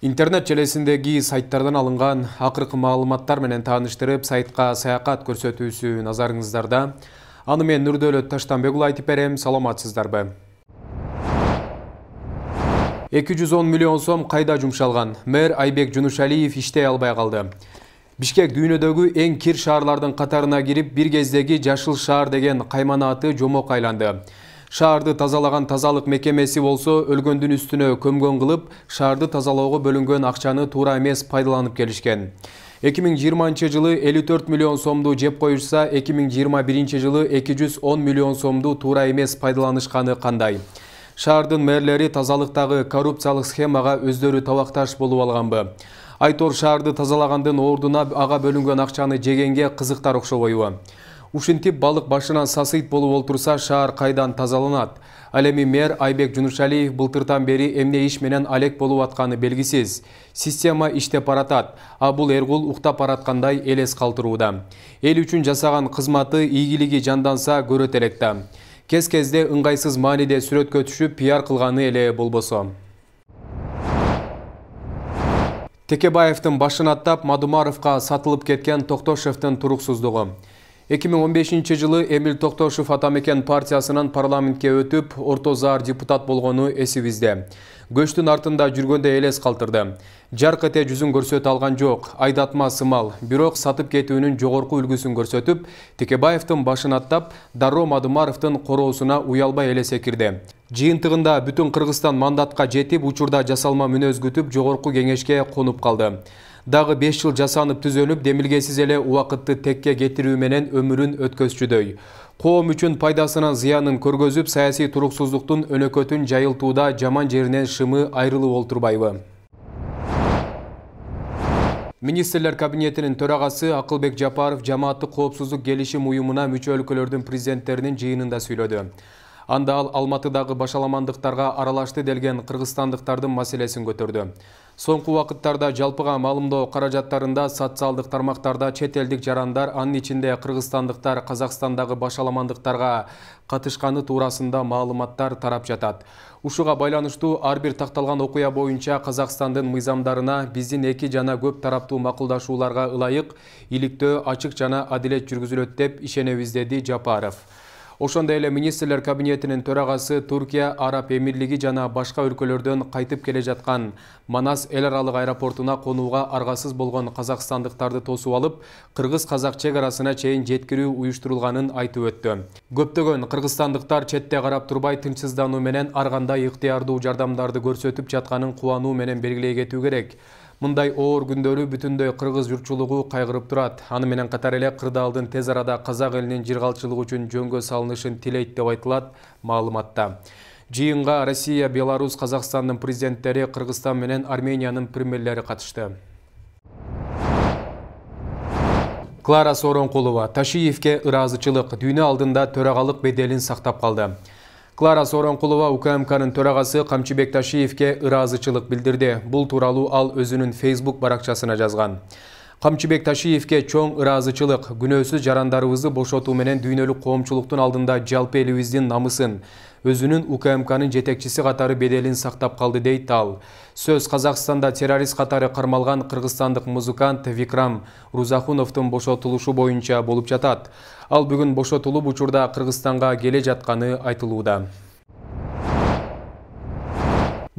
интернет желесіндегі сайттардан алынған ақырқы маалыматтар менен тааныштырып сайтқа саякат көрсөтүүсү назарыңыздарда аны мен нурдөөлөт таштанбек айтып берем саламатсыздарбы эки жүз он миллион сом кайда жумшалган мэр айбек жунушалиев иштей албай калды бишкек дүйнөдөгү эң кир шаарлардын катарына кирип бир кездеги жашыл шаар деген каймана аты жомок айланды шаарды тазалаган тазалык мекемеси болсо өлгөндүн үстүнө көмгөн кылып шаарды тазалоого бөлүнгөн акчаны туура эмес пайдаланып келишкен эки миң жыйырманчы жылы элүү төрт миллион сомду жеп коюшса эки миң жыйырма биринчи жылы эки жүз он миллион сомду туура эмес пайдаланышканы кандай шаардын мэрлери тазалыктагы коррупциялык схемага өздөрү табакташ болуп алганбы айтор шаарды тазалагандын ордуна ага бөлүнгөн акчаны жегенге кызыктар окшобойбу ушинтип балык башынан сасыйт болуп олтурса шаар кайдан тазаланат ал эми мэр айбек жунушалиев былтыртан бери эмне иш менен алек болуп атканы белгисиз система иштеп баратат а бул эргул уктап бараткандай элес калтырууда эл үчүн жасаган кызматы ийгилиги жанданса көрөт элек да кез кезде ыңгайсыз мааниде сүрөткө түшүп пиар кылганы эле болбосо текебаевтин башын аттап мадумаровка сатылып кеткен токтошевдун туруксуздугу эки миң он бешинчи жылы эмил токтошев ата мекен партиясынан парламентке өтүп орто заар депутат болгону эсибизде көчтүн артында жүргөндөй элес калтырды жарк эте жүзүн көрсөтө алган жок айдатма сымал бирок сатып кетүүнүн жогорку үлгүсүн көрсөтүп текебаевдин башын аттап дароо мадумаровдун короосуна уялбай эле секирди жыйынтыгында бүтүн кыргызстан мандатка жетип учурда жасалма мүнөз күтүп жогорку кеңешке конуп калды дагы беш жыл жасанып түзөнүп демилгесиз эле убакытты текке кетирүү менен өмүрүн өткөзчүдөй коом үчүн пайдасынан зыянын көргөзүп саясий туруксуздуктун өнөкөтүн жайылтууда жаман жеринен шымы айрылып олтурбайбы министрлер кабинетинин төрагасы акылбек жапаров жамааттык коопсуздук келишим уюмуна мүчө өлкөлөрдүн президенттеринин жыйынында сүйлөдү анда ал алматыдагы башаламандыктарга аралашты делген кыргызстандыктардын маселесин көтөрдү соңку убакыттарда жалпыга маалымдоо каражаттарында социалдык тармактарда чет элдик жарандар анын ичинде кыргызстандыктар казакстандагы башаламандыктарга катышканы туурасында маалыматтар тарап жатат ушуга байланыштуу ар бир такталган окуя боюнча казакстандын мыйзамдарына биздин эки жана көп тараптуу макулдашууларга ылайык иликтөө ачык жана адилет жүргүзүлөт деп ишенебиз деди жапаров ошондой эле министрлер кабинетинин төрагасы Туркия араб эмирлиги жана башка өлкөлөрдөн кайтып келе жаткан манас эл аралык аэропортуна конууга аргасыз болгон казакстандыктарды тосуп алып кыргыз казак чек арасына чейин жеткирүү уюштурулганын айтып өттү көптөгөн кыргызстандыктар четте карап турбай тынчсыздануу менен ар кандай ыктыярдуу жардамдарды көрсөтүп жатканын кубануу менен белгилей кетүү керек мындай оор күндөрү бүтүндөй кыргыз журтчулугу кайгырып турат аны менен катар эле кырдаалдын тез арада казак элинин жыргалчылыгы үчүн жөнгө салынышын тилейт деп айтылат маалыматта жыйынга россия беларусь казакстандын президенттери кыргызстан менен армениянын премьерлери катышты клара сооронкулова ташиевке ыраазычылык дүйнө алдында төрагалык беделин сактап калды клара сооронкулова укмкнын төрагасы камчыбек ташиевке ыраазычылык билдирди бул тууралуу ал өзүнүн фейсбук баракчасына жазган камчыбек ташиевке чоң ыраазычылык күнөөсүз жарандарыбызды бошотуу менен дүйнөлүк коомчулуктун алдында жалпы элибиздин намысын өзүнүн укмкнын жетекчиси катары беделин сактап калды дейт ал сөз казакстанда террорист катары кармалган кыргызстандык музыкант викрам рузахуновдун бошотулушу боюнча болуп жатат ал бүгүн бошотулуп учурда кыргызстанга келе жатканы айтылууда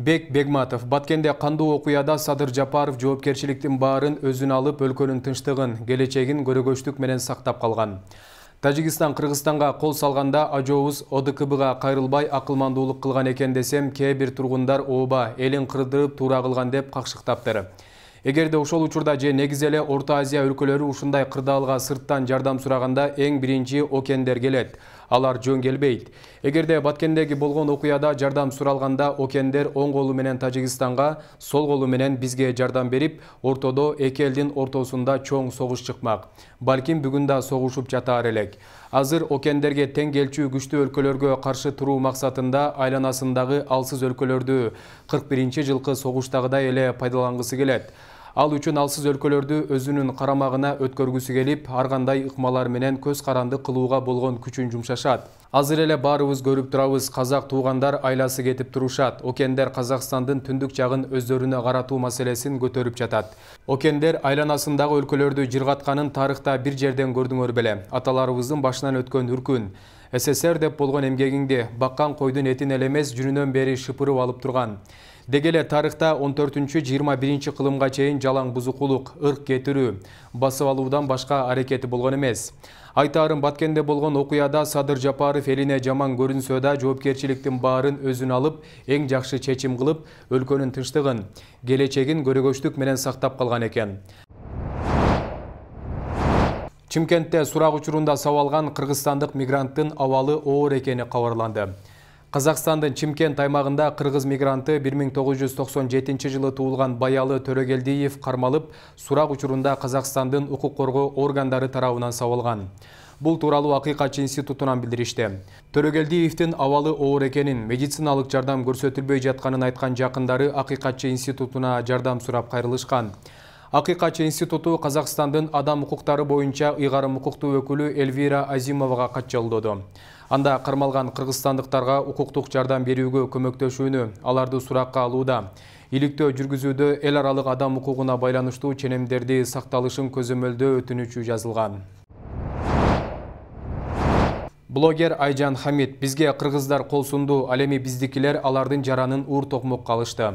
Бек Бегматов Баткенде қанды оқуяда Садыр Жапаров жоопкерчиликтин баарын өзүн алып өлкөнүн тынчтыгын, келечегин көрөгөчтүк менен сактап калган. Тажикстан Кыргызстанга кол салганда Ажоуз ОДКБга кайрылбай акылмандуулук кылган экен десем, кээ бир тургундар ооба элин кырдырып туура кылган деп какшыктаптыр. Эгерде ошол учурда же негиз эле Орто Азия өлкөлөрү ушундай кырдаалга сырттан жардам сураганда эң биринчи окендер келет алар келбейт. Эгерде баткендегі болгон окуяда жардам сұралғанда окендер оң колу менен Тажикстанга, сол колу менен бизге жардам берип, ортодо эки элдин ортосунда чоң согуш шықмақ. Балким бүгүн да согушуп жатаар элек. Азыр окендерге тең келчү күчтүү өлкөлөргө каршы туруу максатында айланасындагы алсыз өлкөлөрдү 41-жылкы согуштагыдай эле пайдалангысы келет. ал үчүн алсыз өлкөлөрдү өзүнүн карамагына өткөргүсү келип ар кандай ыкмалар менен көз каранды кылууга болгон күчүн жумшашат азыр эле баарыбыз көрүп турабыз казак туугандар айласы кетип турушат окендер казакстандын түндүк жагын өздөрүнө каратуу маселесин көтөрүп жатат окендер айланасындагы өлкөлөрдү жыргатканын тарыхта бир жерден көрдүңөр беле аталарыбыздын башынан өткөн үркүн ссср деп болгон эмгегиңди баккан койдун этин эле эмес жүнүнөн бери шыпырып алып турган Деге эле тарыхта 14 төртүнчү жыйырма биринчи кылымга чейин жалаң бузукулук ырк кетирүү басып алуудан башка аракети болгон эмес айтаарым баткенде болгон окуяда садыр жапаров элине жаман көрүнсө да жоопкерчиликтин баарын өзүн алып эң жакшы чечим кылып өлкөнүн тынчтыгын келечегин көрөгөчтүк менен сактап калган экен чымкентте сурак учурунда сабалган кыргызстандык мигранттын абалы оор экени кабарланды Казахстандын Чимкент аймагында кыргыз мигранты 1997 жылы туулган баялы төрөгелдиев кармалып сурак учурунда Казахстандын укук коргоо органдары тарабынан сабылган. бул тууралуу акыйкатчы институтунан билдиришти төрөгелдиевдин абалы оор экенин медициналык жардам көрсөтүлбөй жатканын айткан жакындары акыйкатчы институтуна жардам сурап кайрылышкан акыйкатчы институту Казахстандын адам укуктары боюнча ыйгарым укуктуу өкүлү эльвира азимовага кат жолдоду анда кармалган кыргызстандыктарга укуктук жардам берүүгө көмөктөшүүнү аларды суракка алууда иликтөө жүргүзүүдө эл аралык адам укугуна байланыштуу ченемдерди сакталышын көзөмөлдөө өтүнүчү жазылган блогер айжан хамид бизге кыргыздар кол сунду ал эми биздикилер алардын жаранын уур токмокко алышты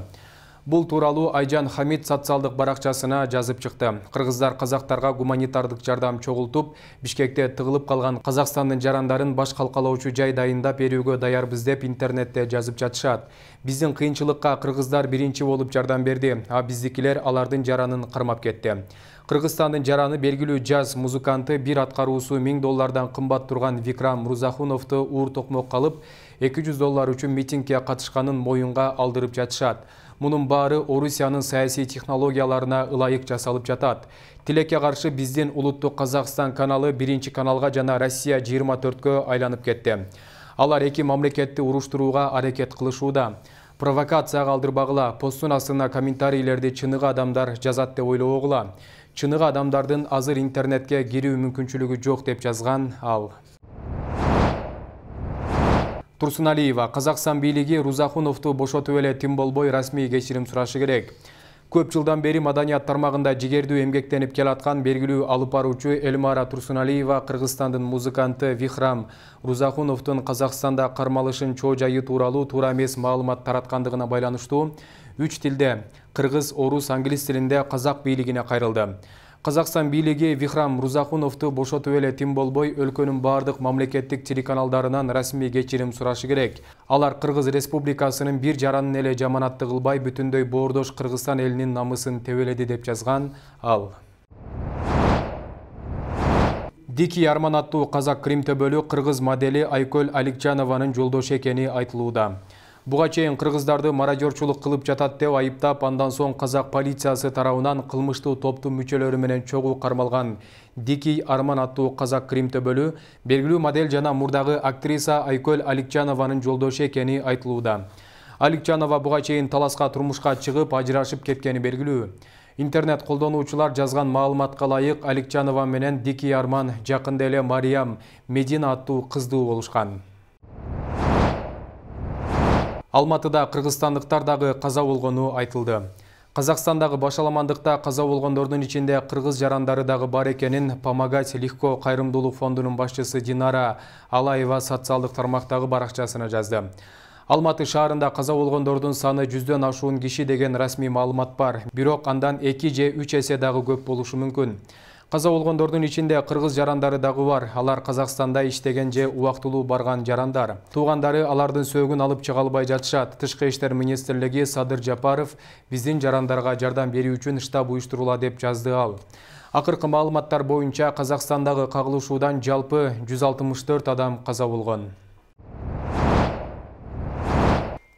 бул тууралуу айжан хамид социалдык баракчасына жазып чыкты кыргыздар казактарга гуманитардык жардам чогултуп бишкекте тыгылып калган казакстандын жарандарын баш калкалоочу жай дайындап берүүгө даярбыз деп интернетте жазып жатышат биздин кыйынчылыкка кыргыздар биринчи болуп жардам берди а биздикилер алардын жаранын кармап кетти кыргызстандын жараны белгилүү жаз музыканты бир аткаруусу миң доллардан кымбат турган викрам мрузахуновду уур токмок калып эки жүз доллар үчүн митингге катышканын моюнга алдырып жатышат мунун баары орусиянын саясий технологияларына ылайык жасалып жатат тилекке каршы биздин улуттук казакстан каналы биринчи каналга жана россия жыйырма төрткө айланып кетти алар эки мамлекетти уруштурууга аракет кылышууда провокацияга алдырбагыла посттун астына комментарийлерди чыныгы адамдар жазат деп ойлобогула чыныгы адамдардын азыр интернетке кирүү мүмкүнчүлүгү жок деп жазган ал турсуналиева казакстан бийлиги рузахуновду бошотуп эле тим болбой расмий кечирим сурашы керек көп жылдан бери маданият тармагында жигердүү эмгектенип келаткан белгилүү алып баруучу элмара турсуналиева кыргызстандын музыканты вихрам рузахуновдун казакстанда кармалышын чоо жайы тууралуу туура эмес маалымат тараткандыгына байланыштуу үч тилде кыргыз орус англис тилинде казак бийлигине кайрылды казакстан бийлиги вихрам рузакуновду бошотуп эле тим болбой өлкөнүн баардык мамлекеттик телеканалдарынан расмий кечирим сурашы керек алар кыргыз республикасынын бир жаранын эле жаманатты кылбай бүтүндөй боордош кыргызстан элинин намысын тебеледи деп жазган ал дики арман аттуу казак крим төбөлү кыргыз модели айкөл аликжанованын жолдошу экени айтылууда буга чейин кыргыздарды мародерчулук кылып жатат деп айыптап андан соң казак полициясы тарабынан кылмыштуу топтун мүчөлөрү менен чогуу кармалган дикий арман аттуу казак крим төбөлү белгилүү модель жана мурдагы актриса айкөл аликчанованын жолдошу экени айтылууда аликчанова буга чейин таласка турмушка чыгып ажырашып кеткени белгилүү интернет колдонуучулар жазган маалыматка ылайык аликчанова менен дикий арман жакында эле мариям медина аттуу кыздуу болушкан алматыда кыргызстандыктар дагы каза болгону айтылды казакстандагы башаламандыкта каза болгондордун ичинде кыргыз жарандары дагы бар экенин помогать легко кайрымдуулук фондунун башчысы динара алаева социалдык тармактагы баракчасына жазды алматы шаарында каза болгондордун саны жүздөн ашуун киши деген расмий маалымат бар бирок андан эки же үч эсе дагы көп болушу мүмкүн каза болгондордун ичинде кыргыз жарандары дагы бар алар казакстанда иштеген же убактылуу барган жарандар туугандары алардын сөөгүн алып чыга албай жатышат тышкы иштер министрлиги садыр жапаров биздин жарандарга жардам берүү үчүн штаб уюштурула деп жазды ал акыркы маалыматтар боюнча казакстандагы кагылышуудан жалпы жүз алтымыш төрт адам каза болгон